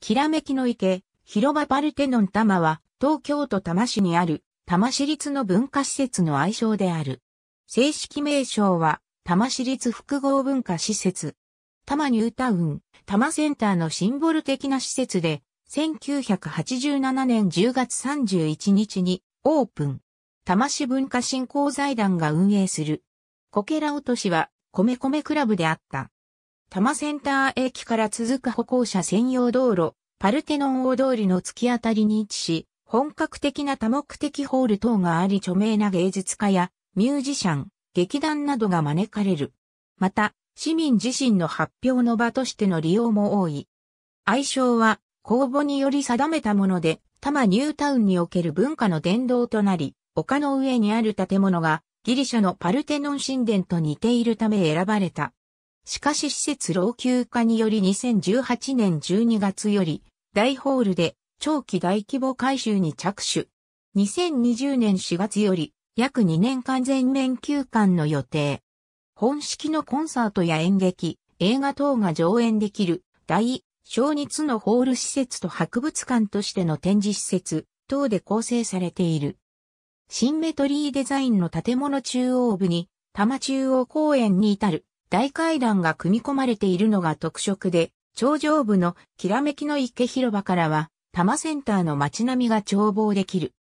きらめきの池、広場パルテノン多摩は、東京都多摩市にある、多摩市立の文化施設の愛称である。正式名称は、多摩市立複合文化施設。多摩ニュータウン、多摩センターのシンボル的な施設で、1987年10月31日にオープン。多摩市文化振興財団が運営する。こけら落としは、米米クラブであった。多摩センター駅から続く歩行者専用道路、パルテノン大通りの突き当たりに位置し、本格的な多目的ホール等があり著名な芸術家やミュージシャン、劇団などが招かれる。また、市民自身の発表の場としての利用も多い。愛称は公募により定めたもので、多摩ニュータウンにおける文化の伝道となり、丘の上にある建物がギリシャのパルテノン神殿と似ているため選ばれた。しかし施設老朽化により2018年12月より大ホールで長期大規模改修に着手。2020年4月より約2年間全面休館の予定。本式のコンサートや演劇、映画等が上演できる大小日のホール施設と博物館としての展示施設等で構成されている。シンメトリーデザインの建物中央部に多摩中央公園に至る大階段が組み込まれているのが特色で、頂上部のきらめきの池広場からは、多摩センターの街並みが眺望できる。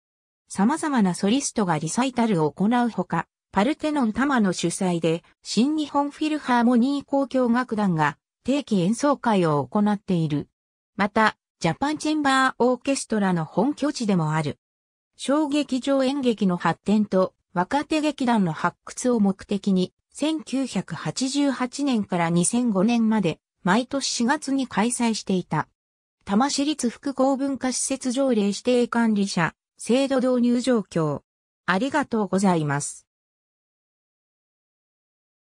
様々なソリストがリサイタルを行うほか、パルテノン多摩の主催で、新日本フィルハーモニー交響楽団が定期演奏会を行っている。また、ジャパンチェンバーオーケストラの本拠地でもある。小劇場演劇の発展と若手劇団の発掘を目的に、1988年から2005年まで毎年4月に開催していた。多摩市立復興文化施設条例指定管理者制度導入状況。ありがとうございます。